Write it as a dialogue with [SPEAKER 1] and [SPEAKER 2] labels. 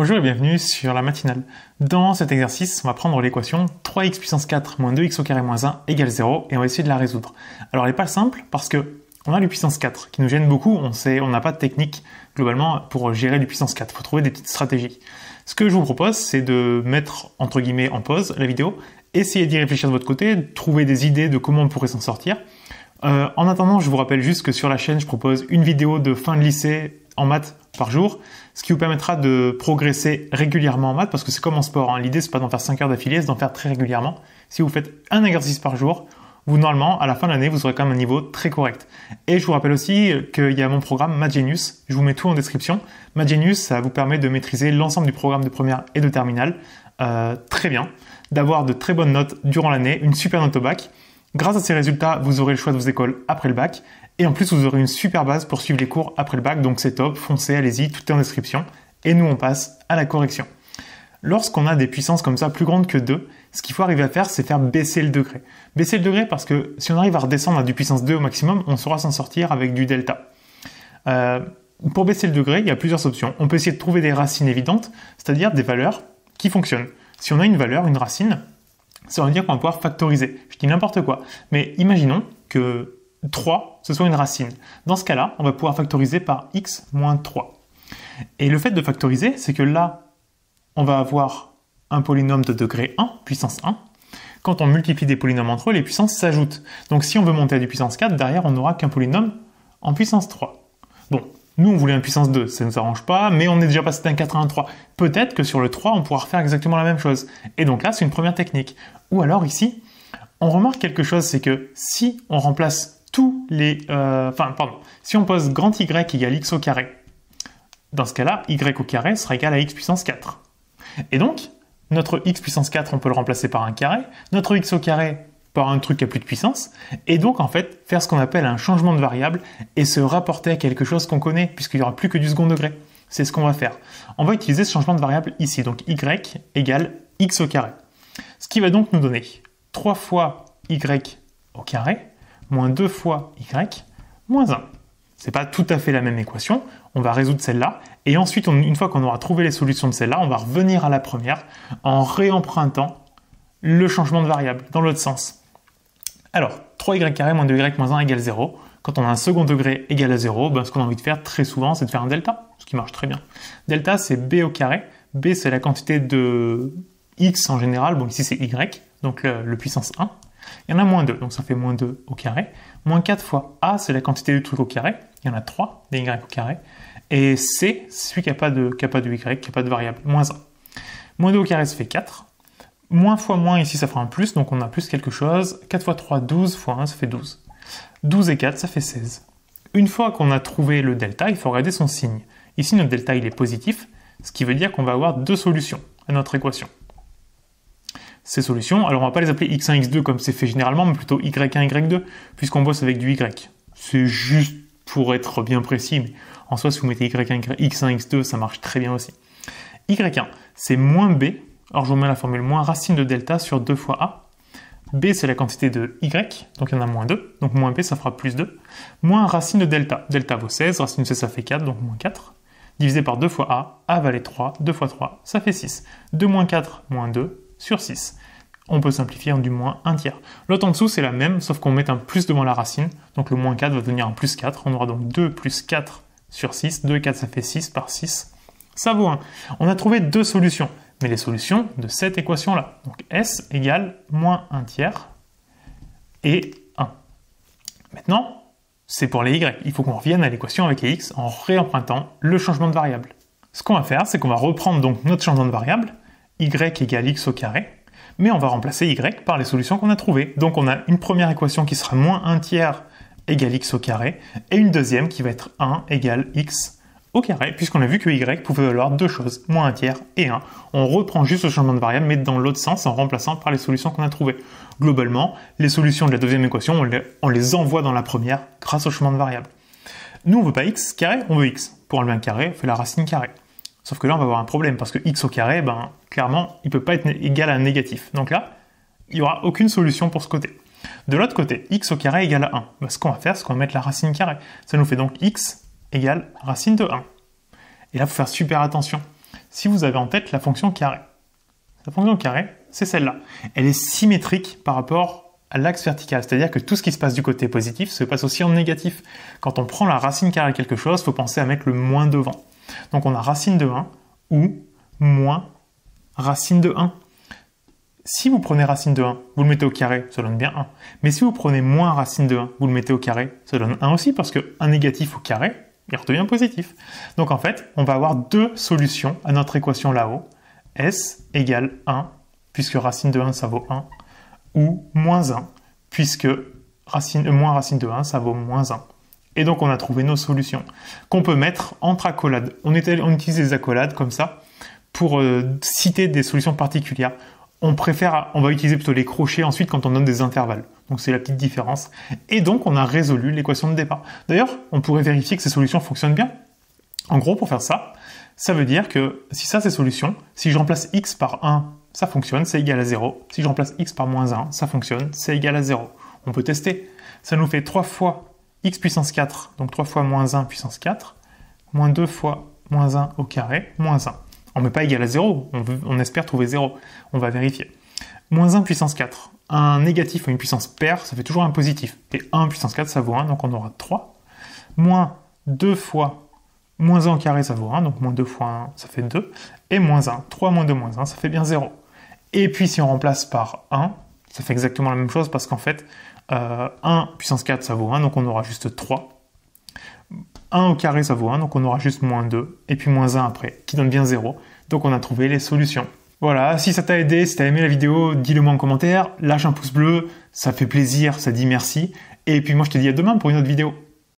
[SPEAKER 1] Bonjour et bienvenue sur la matinale. Dans cet exercice, on va prendre l'équation 3x puissance 4 moins 2x au carré moins 1 égale 0 et on va essayer de la résoudre. Alors elle n'est pas simple parce que on a du puissance 4 qui nous gêne beaucoup, on sait, on n'a pas de technique globalement pour gérer du puissance 4, il faut trouver des petites stratégies. Ce que je vous propose, c'est de mettre entre guillemets en pause la vidéo, essayer d'y réfléchir de votre côté, trouver des idées de comment on pourrait s'en sortir. Euh, en attendant, je vous rappelle juste que sur la chaîne, je propose une vidéo de fin de lycée en maths par jour, ce qui vous permettra de progresser régulièrement en maths, parce que c'est comme en sport, hein. l'idée c'est pas d'en faire 5 heures d'affilée, c'est d'en faire très régulièrement. Si vous faites un exercice par jour, vous normalement, à la fin de l'année, vous aurez quand même un niveau très correct. Et je vous rappelle aussi qu'il y a mon programme Genius. je vous mets tout en description. MadGenius, ça vous permet de maîtriser l'ensemble du programme de première et de terminale euh, très bien, d'avoir de très bonnes notes durant l'année, une super note au bac, Grâce à ces résultats, vous aurez le choix de vos écoles après le bac. Et en plus, vous aurez une super base pour suivre les cours après le bac. Donc c'est top, foncez, allez-y, tout est en description. Et nous, on passe à la correction. Lorsqu'on a des puissances comme ça plus grandes que 2, ce qu'il faut arriver à faire, c'est faire baisser le degré. Baisser le degré parce que si on arrive à redescendre à du puissance 2 au maximum, on saura s'en sortir avec du delta. Euh, pour baisser le degré, il y a plusieurs options. On peut essayer de trouver des racines évidentes, c'est-à-dire des valeurs qui fonctionnent. Si on a une valeur, une racine, ça veut dire qu'on va pouvoir factoriser. Je dis n'importe quoi. Mais imaginons que 3, ce soit une racine. Dans ce cas-là, on va pouvoir factoriser par x moins 3. Et le fait de factoriser, c'est que là, on va avoir un polynôme de degré 1, puissance 1. Quand on multiplie des polynômes entre eux, les puissances s'ajoutent. Donc si on veut monter à du puissance 4, derrière, on n'aura qu'un polynôme en puissance 3. Bon, nous, on voulait un puissance 2, ça ne s'arrange pas, mais on est déjà passé d'un 83. Peut-être que sur le 3, on pourra refaire exactement la même chose. Et donc là, c'est une première technique. Ou alors ici, on remarque quelque chose, c'est que si on remplace tous les... Euh, enfin, pardon, si on pose grand Y égale X au carré, dans ce cas-là, Y au carré sera égal à X puissance 4. Et donc, notre X puissance 4, on peut le remplacer par un carré. Notre X au carré, par un truc qui a plus de puissance, et donc en fait faire ce qu'on appelle un changement de variable et se rapporter à quelque chose qu'on connaît, puisqu'il n'y aura plus que du second degré. C'est ce qu'on va faire. On va utiliser ce changement de variable ici, donc y égale x au carré. Ce qui va donc nous donner 3 fois y au carré, moins 2 fois y, moins 1. C'est pas tout à fait la même équation, on va résoudre celle-là, et ensuite, une fois qu'on aura trouvé les solutions de celle-là, on va revenir à la première en réempruntant le changement de variable dans l'autre sens. Alors, 3y carré moins 2y moins 1 égale 0. Quand on a un second degré égal à 0, ben, ce qu'on a envie de faire très souvent, c'est de faire un delta, ce qui marche très bien. Delta, c'est b au carré. b, c'est la quantité de x en général. Bon, ici, c'est y, donc euh, le, puissance 1. Il y en a moins 2, donc ça fait moins 2 au carré. Moins 4 fois a, c'est la quantité de truc au carré. Il y en a 3, des y au carré. Et c, c'est celui qui n'a pas de y, qui n'a pas de variable, moins 1. Moins 2 au carré, ça fait 4. Moins fois moins, ici, ça fera un plus, donc on a plus quelque chose. 4 fois 3, 12 fois 1, ça fait 12. 12 et 4, ça fait 16. Une fois qu'on a trouvé le delta, il faut regarder son signe. Ici, notre delta, il est positif, ce qui veut dire qu'on va avoir deux solutions à notre équation. Ces solutions, alors on va pas les appeler x1, x2 comme c'est fait généralement, mais plutôt y1, y2, puisqu'on bosse avec du y. C'est juste pour être bien précis, mais en soi, si vous mettez y1, y, 1 x x2, ça marche très bien aussi. y1, c'est moins b, alors je vous mets la formule moins racine de delta sur 2 fois a. b c'est la quantité de y, donc il y en a moins 2, donc moins b ça fera plus 2, moins racine de delta. Delta vaut 16, racine de c ça fait 4, donc moins 4, divisé par 2 fois a, a valait 3, 2 fois 3 ça fait 6. 2 moins 4, moins 2, sur 6. On peut simplifier en du moins 1 tiers. L'autre en dessous c'est la même, sauf qu'on met un plus devant la racine, donc le moins 4 va devenir un plus 4, on aura donc 2 plus 4 sur 6, 2 4 ça fait 6 par 6, ça vaut 1. On a trouvé deux solutions mais les solutions de cette équation-là. Donc S égale moins 1 tiers et 1. Maintenant, c'est pour les Y. Il faut qu'on revienne à l'équation avec les X en réempruntant le changement de variable. Ce qu'on va faire, c'est qu'on va reprendre donc notre changement de variable, Y égale X au carré, mais on va remplacer Y par les solutions qu'on a trouvées. Donc on a une première équation qui sera moins 1 tiers égale X au carré, et une deuxième qui va être 1 égale X au carré, puisqu'on a vu que y pouvait valoir deux choses, moins un tiers et un. On reprend juste le changement de variable, mais dans l'autre sens, en remplaçant par les solutions qu'on a trouvées. Globalement, les solutions de la deuxième équation, on les, envoie dans la première grâce au changement de variable. Nous, on veut pas x carré, on veut x. Pour enlever un carré, on fait la racine carrée. Sauf que là, on va avoir un problème, parce que x au carré, ben, clairement, il peut pas être égal à un négatif. Donc là, il n'y aura aucune solution pour ce côté. De l'autre côté, x au carré égal à 1. Ben, ce qu'on va faire, c'est qu'on va mettre la racine carrée. Ça nous fait donc x égale racine de 1. Et là, il faut faire super attention. Si vous avez en tête la fonction carré. La fonction carré, c'est celle-là. Elle est symétrique par rapport à l'axe vertical, c'est-à-dire que tout ce qui se passe du côté positif se passe aussi en négatif. Quand on prend la racine carré de quelque chose, il faut penser à mettre le moins devant. Donc on a racine de 1 ou moins racine de 1. Si vous prenez racine de 1, vous le mettez au carré, ça donne bien 1. Mais si vous prenez moins racine de 1, vous le mettez au carré, ça donne 1 aussi, parce que 1 négatif au carré, il redevient positif. Donc en fait, on va avoir deux solutions à notre équation là-haut. S égale 1, puisque racine de 1, ça vaut 1, ou moins 1, puisque racine, euh, moins racine de 1, ça vaut moins 1. Et donc on a trouvé nos solutions, qu'on peut mettre entre accolades. On, utilise les accolades comme ça pour euh, citer des solutions particulières on préfère, on va utiliser plutôt les crochets ensuite quand on donne des intervalles. Donc c'est la petite différence. Et donc on a résolu l'équation de départ. D'ailleurs, on pourrait vérifier que ces solutions fonctionnent bien. En gros, pour faire ça, ça veut dire que si ça c'est solution, si je remplace x par 1, ça fonctionne, c'est égal à 0. Si je remplace x par moins 1, ça fonctionne, c'est égal à 0. On peut tester. Ça nous fait 3 fois x puissance 4, donc 3 fois moins 1 puissance 4, moins 2 fois moins 1 au carré, moins 1 on ne pas égal à 0, on, espère trouver 0. On va vérifier. Moins 1 puissance 4. Un négatif ou une puissance paire, ça fait toujours un positif. Et 1 puissance 4, ça vaut 1, donc on aura 3. Moins 2 fois moins 1 au carré, ça vaut 1, donc moins 2 fois 1, ça fait 2. Et moins 1. 3 moins 2 moins 1, ça fait bien 0. Et puis si on remplace par 1, ça fait exactement la même chose parce qu'en fait, 1 euh, puissance 4, ça vaut 1, donc on aura juste 3. 1 au carré, ça vaut 1, donc on aura juste moins 2, et puis moins 1 après, qui donne bien 0. Donc on a trouvé les solutions. Voilà, si ça t'a aidé, si t'as aimé la vidéo, dis-le moi en commentaire, lâche un pouce bleu, ça fait plaisir, ça dit merci. Et puis moi je te dis à demain pour une autre vidéo.